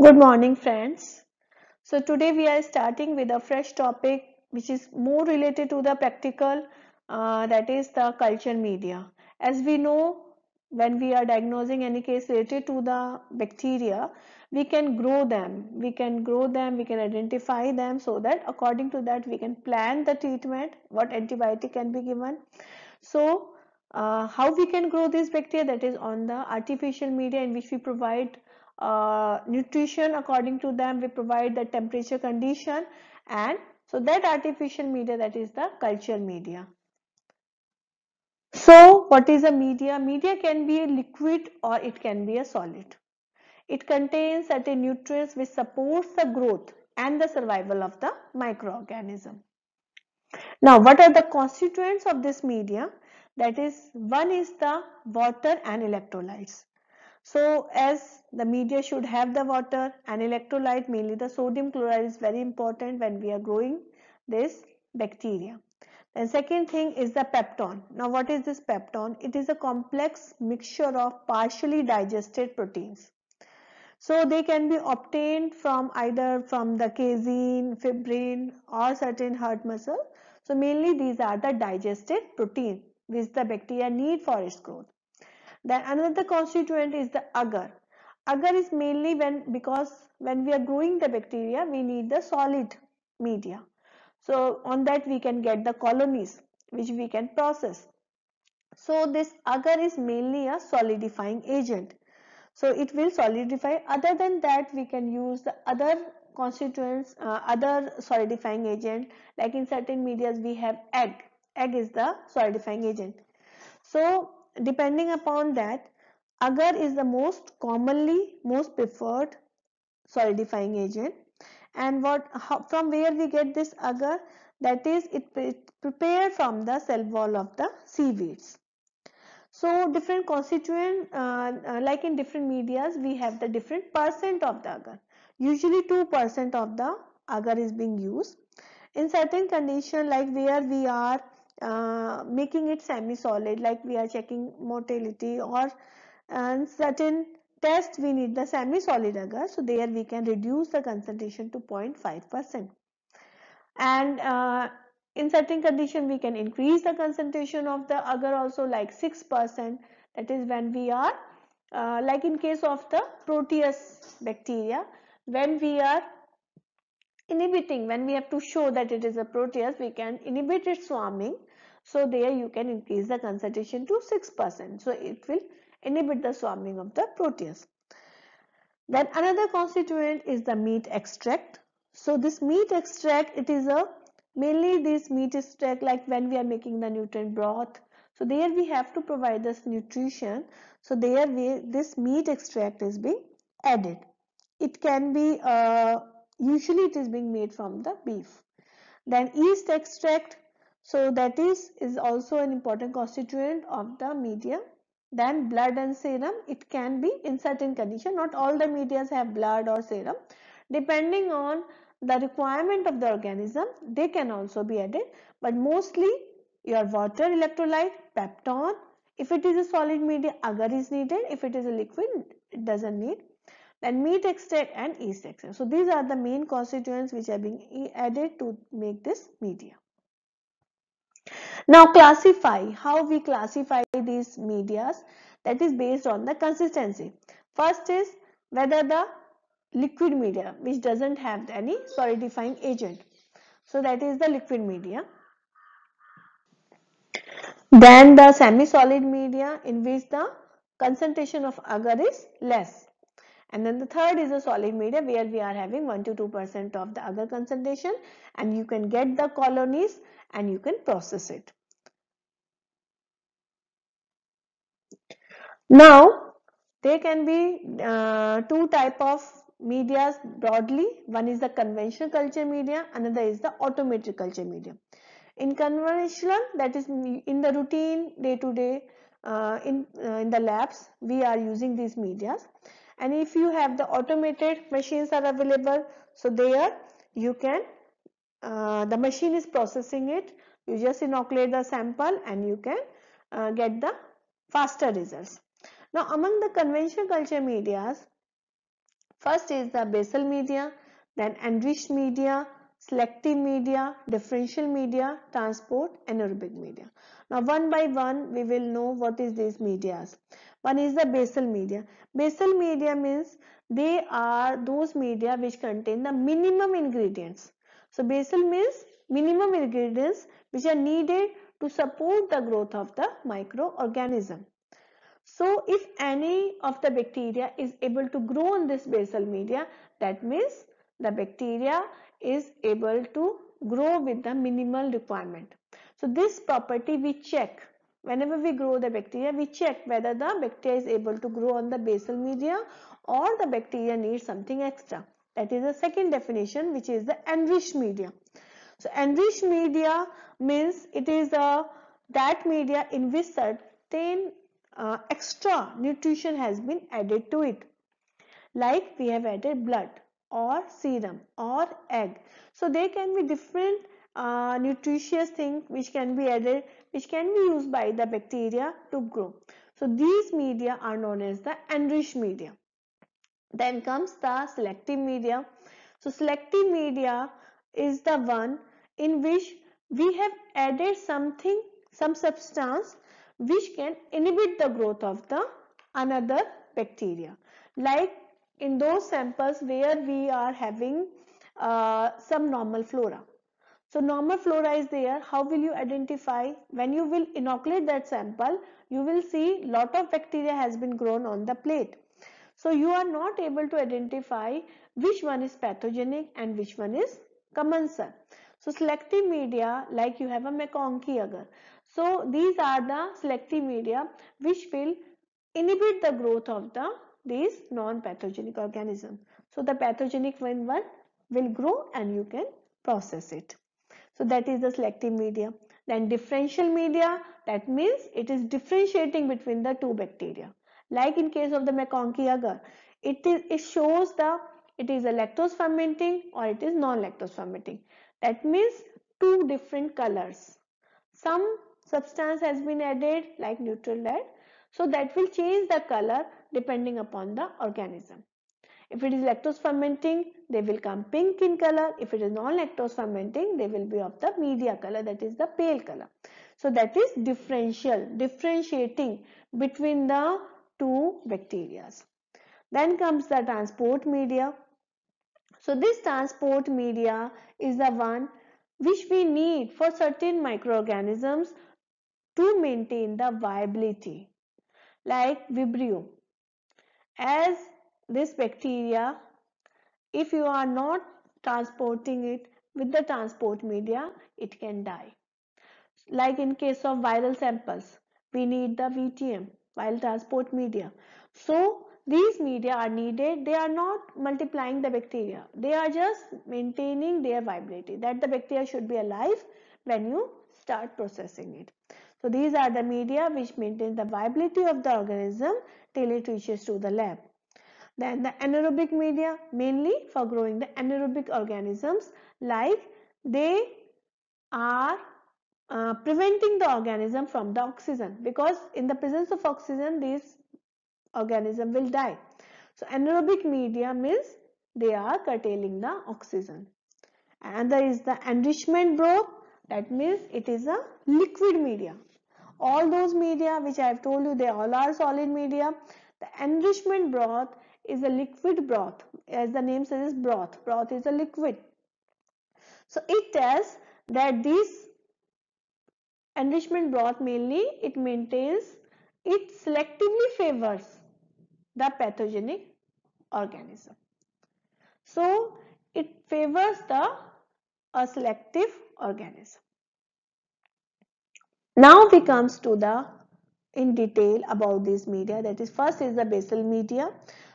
Good morning friends. So today we are starting with a fresh topic which is more related to the practical uh, that is the culture media. As we know when we are diagnosing any case related to the bacteria we can grow them we can grow them we can identify them so that according to that we can plan the treatment what antibiotic can be given so uh, how we can grow this bacteria that is on the artificial media in which we provide uh, nutrition according to them we provide the temperature condition and so that artificial media that is the cultural media so what is a media media can be a liquid or it can be a solid it contains certain nutrients which supports the growth and the survival of the microorganism now what are the constituents of this media that is one is the water and electrolytes so as the media should have the water and electrolyte mainly the sodium chloride is very important when we are growing this bacteria. The second thing is the peptone. Now what is this peptone? It is a complex mixture of partially digested proteins. So they can be obtained from either from the casein, fibrin or certain heart muscle. So mainly these are the digested protein which the bacteria need for its growth. Then another constituent is the agar. Agar is mainly when because when we are growing the bacteria, we need the solid media. So on that we can get the colonies which we can process. So this agar is mainly a solidifying agent. So it will solidify. Other than that, we can use the other constituents, uh, other solidifying agent. Like in certain medias, we have egg. Egg is the solidifying agent. So depending upon that agar is the most commonly most preferred solidifying agent and what how, from where we get this agar that is it, it prepared from the cell wall of the seaweeds so different constituent uh, uh, like in different medias we have the different percent of the agar. Usually 2% of the agar is being used. In certain condition like where we are uh, making it semi-solid like we are checking motility or and certain test we need the semi-solid agar so there we can reduce the concentration to 0.5 percent and uh, in certain condition we can increase the concentration of the agar also like 6 percent that is when we are uh, like in case of the proteus bacteria when we are inhibiting when we have to show that it is a proteus we can inhibit its swarming so there you can increase the concentration to 6%. So it will inhibit the swarming of the protease. Then another constituent is the meat extract. So this meat extract, it is a mainly this meat extract like when we are making the nutrient broth. So there we have to provide this nutrition. So there we, this meat extract is being added. It can be, uh, usually it is being made from the beef. Then yeast extract, so that is, is also an important constituent of the medium. Then blood and serum, it can be in certain condition. Not all the medias have blood or serum. Depending on the requirement of the organism, they can also be added. But mostly your water electrolyte, pepton. If it is a solid media, agar is needed. If it is a liquid, it doesn't need then meat extract and yeast extract. So these are the main constituents which are being added to make this media. Now classify, how we classify these medias that is based on the consistency. First is whether the liquid media which doesn't have any solidifying agent. So that is the liquid media. Then the semi-solid media in which the concentration of agar is less. And then the third is a solid media where we are having 1 to 2 percent of the agar concentration and you can get the colonies and you can process it. Now there can be uh, two type of medias broadly. One is the conventional culture media, another is the automated culture media. In conventional, that is in the routine day to day uh, in, uh, in the labs, we are using these medias. And if you have the automated machines are available, so there you can, uh, the machine is processing it. You just inoculate the sample and you can uh, get the faster results. Now among the conventional culture medias, first is the basal media, then enriched media, selective media, differential media, transport, anaerobic media. Now one by one we will know what is these medias. One is the basal media. Basal media means they are those media which contain the minimum ingredients. So basal means minimum ingredients which are needed to support the growth of the microorganism. So if any of the bacteria is able to grow in this basal media, that means the bacteria is able to grow with the minimal requirement. So this property we check whenever we grow the bacteria we check whether the bacteria is able to grow on the basal media or the bacteria needs something extra that is the second definition which is the enriched media so enriched media means it is a uh, that media in which certain uh, extra nutrition has been added to it like we have added blood or serum or egg so there can be different uh, nutritious things which can be added which can be used by the bacteria to grow so these media are known as the enriched media then comes the selective media so selective media is the one in which we have added something some substance which can inhibit the growth of the another bacteria. Like in those samples where we are having uh, some normal flora. So normal flora is there. How will you identify? When you will inoculate that sample, you will see lot of bacteria has been grown on the plate. So you are not able to identify which one is pathogenic and which one is commensal. So selective media like you have a McConkie agar. So these are the selective media which will inhibit the growth of the these non-pathogenic organisms. So the pathogenic one, one will grow and you can process it. So that is the selective media. Then differential media that means it is differentiating between the two bacteria. Like in case of the McConkie agar, it is it shows the it is a lactose fermenting or it is non-lactose fermenting. That means two different colors. Some substance has been added like neutral lead. So that will change the color depending upon the organism. If it is lactose fermenting, they will come pink in color. If it is non-lactose fermenting, they will be of the media color that is the pale color. So that is differential, differentiating between the two bacteria. Then comes the transport media. So this transport media is the one which we need for certain microorganisms to maintain the viability like Vibrio. As this bacteria, if you are not transporting it with the transport media, it can die. Like in case of viral samples, we need the VTM, viral transport media. So these media are needed. They are not multiplying the bacteria. They are just maintaining their viability that the bacteria should be alive when you start processing it. So these are the media which maintain the viability of the organism till it reaches to the lab. Then the anaerobic media mainly for growing the anaerobic organisms like they are uh, preventing the organism from the oxygen because in the presence of oxygen this organism will die. So anaerobic media means they are curtailing the oxygen. Another is the enrichment broth that means it is a liquid media all those media which I have told you they all are solid media. The enrichment broth is a liquid broth as the name says broth. Broth is a liquid. So it tells that this enrichment broth mainly it maintains it selectively favors the pathogenic organism. So it favors the a selective organism. Now we comes to the in detail about these media that is first is the basal media.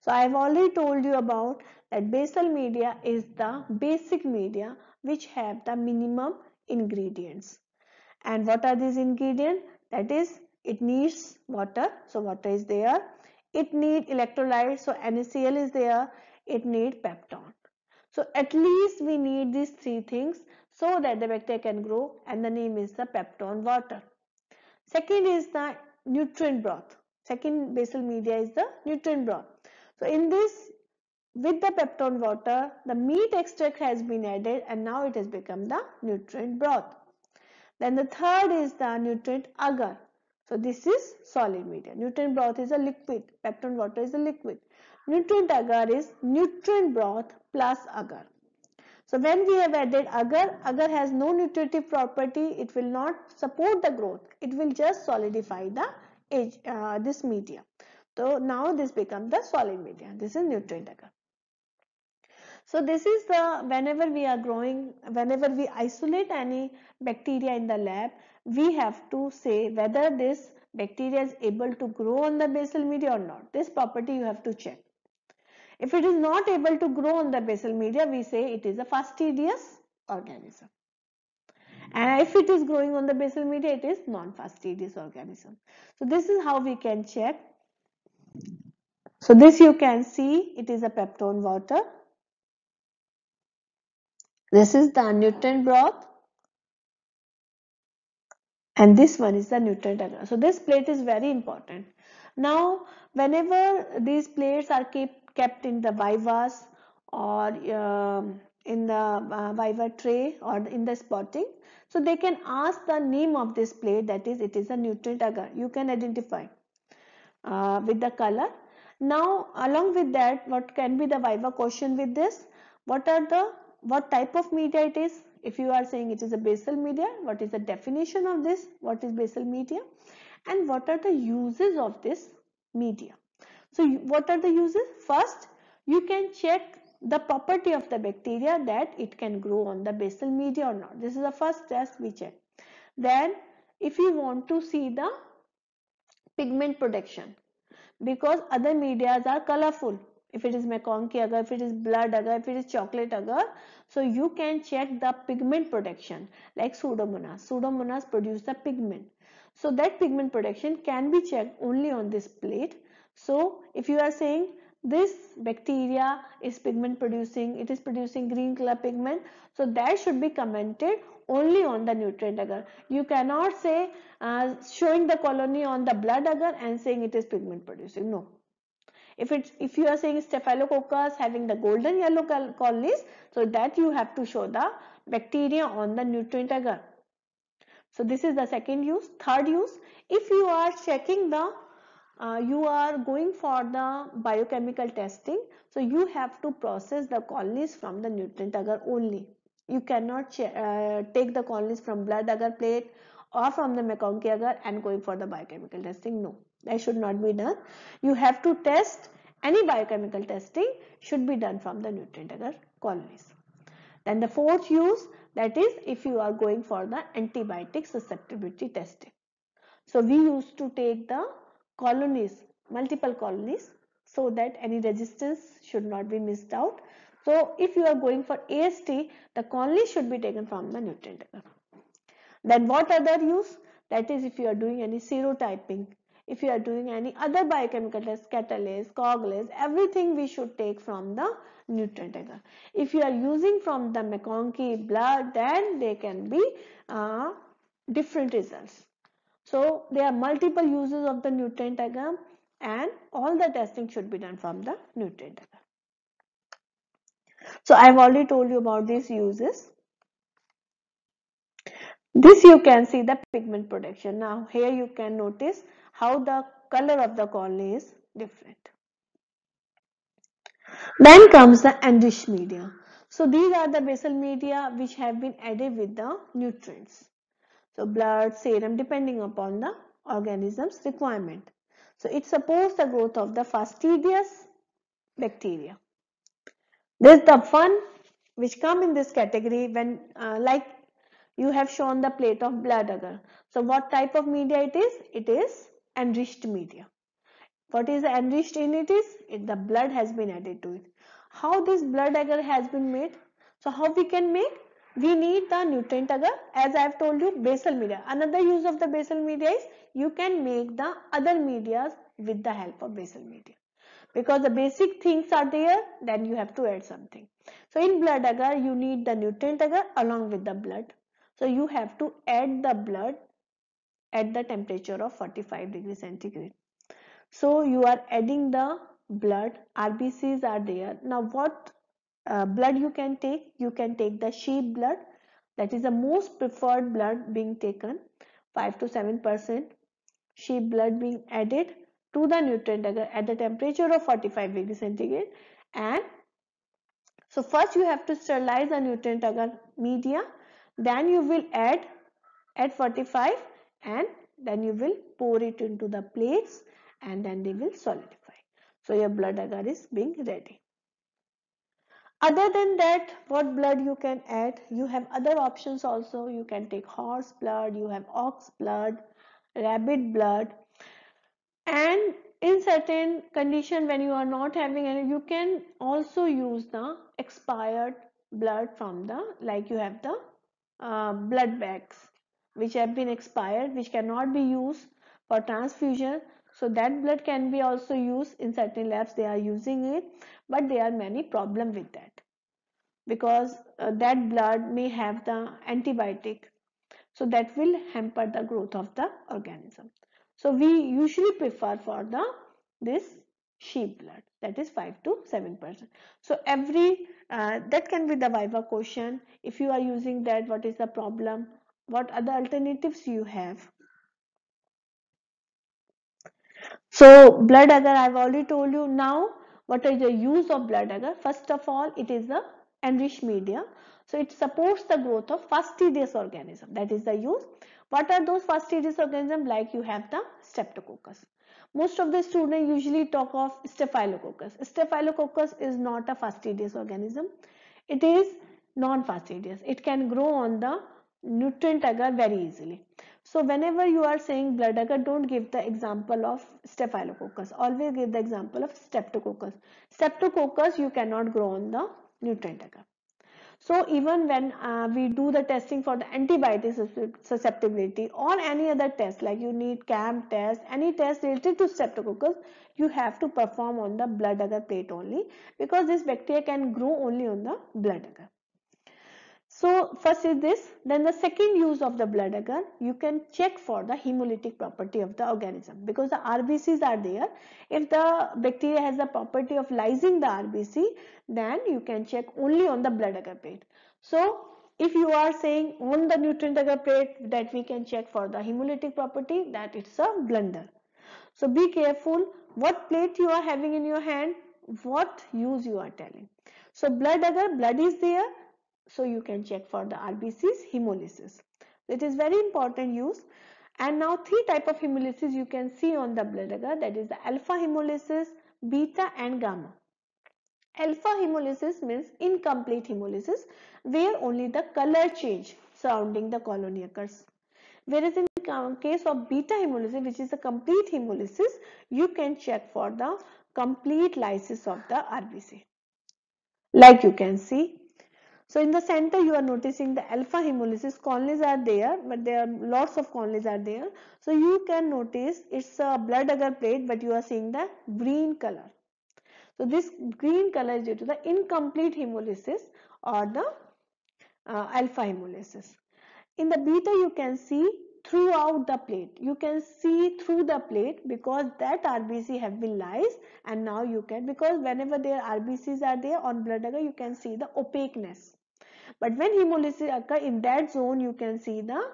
So I have already told you about that basal media is the basic media which have the minimum ingredients. And what are these ingredients? That is it needs water. So water is there. It need electrolytes. So NaCl is there. It need peptone. So at least we need these three things so that the bacteria can grow and the name is the peptone water. Second is the nutrient broth. Second basal media is the nutrient broth. So in this with the peptone water the meat extract has been added and now it has become the nutrient broth. Then the third is the nutrient agar. So this is solid media. Nutrient broth is a liquid. Peptone water is a liquid. Nutrient agar is nutrient broth plus agar. So when we have added agar, agar has no nutritive property, it will not support the growth. It will just solidify the uh, this medium. So now this becomes the solid medium. This is nutrient agar. So this is the whenever we are growing, whenever we isolate any bacteria in the lab, we have to say whether this bacteria is able to grow on the basal media or not. This property you have to check. If it is not able to grow on the basal media, we say it is a fastidious organism. And if it is growing on the basal media, it is non-fastidious organism. So this is how we can check. So this you can see, it is a peptone water. This is the nutrient broth. And this one is the nutrient. So this plate is very important. Now, whenever these plates are kept kept in the vivas or um, in the uh, viva tray or in the spotting. So they can ask the name of this plate that is it is a nutrient agar. You can identify uh, with the color. Now along with that what can be the viva question with this? What are the what type of media it is? If you are saying it is a basal media, what is the definition of this? What is basal media? And what are the uses of this media? So what are the uses? First, you can check the property of the bacteria that it can grow on the basal media or not. This is the first test we check. Then if you want to see the pigment production because other medias are colorful if it is mekong agar if it is blood agar if it is chocolate agar so you can check the pigment production like pseudomonas pseudomonas produce the pigment so that pigment production can be checked only on this plate so if you are saying this bacteria is pigment producing, it is producing green color pigment. So that should be commented only on the nutrient agar. You cannot say uh, showing the colony on the blood agar and saying it is pigment producing. No. If it's if you are saying staphylococcus having the golden yellow colonies, so that you have to show the bacteria on the nutrient agar. So this is the second use. Third use, if you are checking the uh, you are going for the biochemical testing so you have to process the colonies from the nutrient agar only you cannot uh, take the colonies from blood agar plate or from the McConkey agar and going for the biochemical testing no that should not be done you have to test any biochemical testing should be done from the nutrient agar colonies then the fourth use that is if you are going for the antibiotic susceptibility testing so we used to take the colonies, multiple colonies so that any resistance should not be missed out. So if you are going for AST, the colony should be taken from the nutrient. Then what other use? That is if you are doing any serotyping, if you are doing any other biochemical test, catalase, coagulase, everything we should take from the nutrient agar. If you are using from the McConkey blood, then they can be uh, different results. So there are multiple uses of the nutrient diagram and all the testing should be done from the nutrient diagram. So I've already told you about these uses. This you can see the pigment production. Now here you can notice how the color of the colony is different. Then comes the endish media. So these are the basal media which have been added with the nutrients. So blood, serum depending upon the organism's requirement. So it supports the growth of the fastidious bacteria. This is the one which come in this category when uh, like you have shown the plate of blood agar. So what type of media it is? It is enriched media. What is enriched in it is? It, the blood has been added to it. How this blood agar has been made? So how we can make? we need the nutrient agar as I have told you basal media. Another use of the basal media is you can make the other medias with the help of basal media. Because the basic things are there then you have to add something. So in blood agar you need the nutrient agar along with the blood. So you have to add the blood at the temperature of 45 degrees centigrade. So you are adding the blood RBCs are there. Now what uh, blood you can take you can take the sheep blood that is the most preferred blood being taken 5 to 7 percent sheep blood being added to the nutrient agar at the temperature of 45 degrees centigrade and so first you have to sterilize the nutrient agar media then you will add at 45 and then you will pour it into the plates and then they will solidify so your blood agar is being ready other than that what blood you can add you have other options also you can take horse blood you have ox blood rabbit blood and in certain condition when you are not having any you can also use the expired blood from the like you have the uh, blood bags which have been expired which cannot be used for transfusion so that blood can be also used in certain labs they are using it but there are many problem with that because uh, that blood may have the antibiotic so that will hamper the growth of the organism so we usually prefer for the this sheep blood that is 5 to 7 percent so every uh, that can be the viva question if you are using that what is the problem what other alternatives you have so blood agar i've already told you now what is the use of blood agar first of all it is the Enriched media. So it supports the growth of fastidious organism that is the use. What are those fastidious organisms like you have the streptococcus. Most of the students usually talk of staphylococcus. Staphylococcus is not a fastidious organism. It is non-fastidious. It can grow on the nutrient agar very easily. So whenever you are saying blood agar, don't give the example of staphylococcus. Always give the example of streptococcus. Streptococcus you cannot grow on the nutrient agar. So even when uh, we do the testing for the antibiotic susceptibility or any other test like you need CAM test, any test related to streptococcus, you have to perform on the blood agar plate only because this bacteria can grow only on the blood agar. So first is this, then the second use of the blood agar, you can check for the hemolytic property of the organism because the RBCs are there. If the bacteria has the property of lysing the RBC, then you can check only on the blood agar plate. So if you are saying on the nutrient agar plate that we can check for the hemolytic property, that it's a blunder. So be careful what plate you are having in your hand, what use you are telling. So blood agar, blood is there so you can check for the RBCs hemolysis. It is very important use. And now three type of hemolysis you can see on the blood agar that is the alpha hemolysis, beta and gamma. Alpha hemolysis means incomplete hemolysis where only the color change surrounding the colony occurs. Whereas in case of beta hemolysis which is a complete hemolysis you can check for the complete lysis of the RBC. Like you can see so in the center you are noticing the alpha hemolysis colonies are there but there are lots of colonies are there. So you can notice it's a blood agar plate but you are seeing the green color. So this green color is due to the incomplete hemolysis or the uh, alpha hemolysis. In the beta you can see throughout the plate. You can see through the plate because that RBC have been lies and now you can because whenever their RBCs are there on blood agar you can see the opaqueness. But when hemolysis occur in that zone, you can see the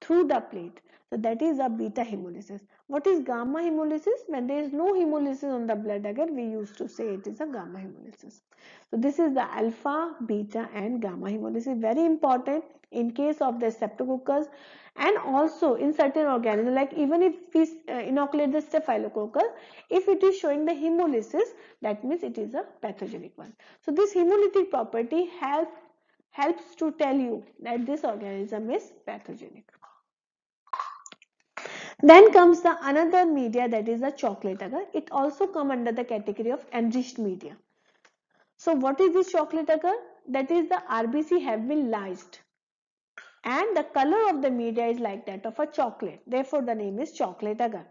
through the plate. So that is a beta hemolysis. What is gamma hemolysis? When there is no hemolysis on the blood again, we used to say it is a gamma hemolysis. So this is the alpha, beta and gamma hemolysis. Very important in case of the streptococcus and also in certain organisms like even if we uh, inoculate the staphylococcus, if it is showing the hemolysis, that means it is a pathogenic one. So this hemolytic property helps helps to tell you that this organism is pathogenic. Then comes the another media that is the chocolate agar. It also come under the category of enriched media. So what is this chocolate agar? That is the RBC have been lysed and the color of the media is like that of a chocolate. Therefore the name is chocolate agar.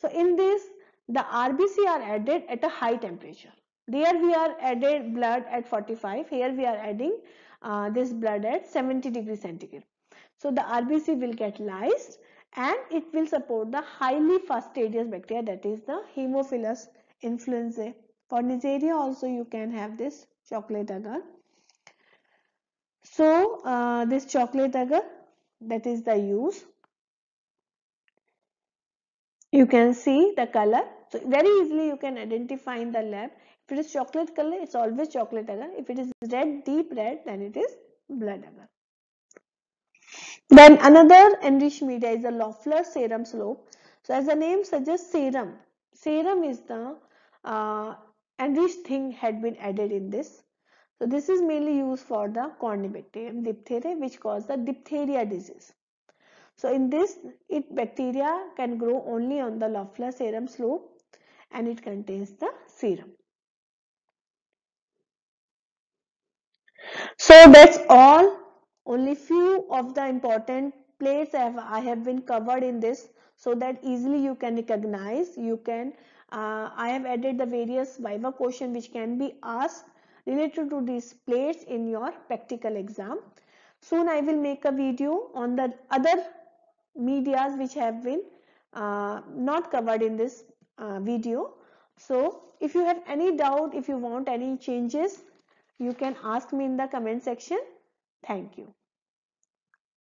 So in this the RBC are added at a high temperature. There we are added blood at 45. Here we are adding uh, this blood at 70 degree centigrade. So the RBC will get lysed and it will support the highly fastidious bacteria that is the Haemophilus influenzae. For nigeria also you can have this chocolate agar. So uh, this chocolate agar that is the use. You can see the color. So very easily you can identify in the lab if it is chocolate color, it's always chocolate agar. If it is red, deep red, then it is blood agar. Then another enriched media is the Loeffler serum slope. So as the name suggests, serum. Serum is the uh, enriched thing had been added in this. So this is mainly used for the Cornibacterium diphtheria, which cause the diphtheria disease. So in this, it bacteria can grow only on the Loeffler serum slope and it contains the serum. So that's all. Only few of the important plates have, I have been covered in this so that easily you can recognize. You can, uh, I have added the various Viva question which can be asked related to these plates in your practical exam. Soon I will make a video on the other medias which have been uh, not covered in this uh, video. So if you have any doubt, if you want any changes, you can ask me in the comment section. Thank you.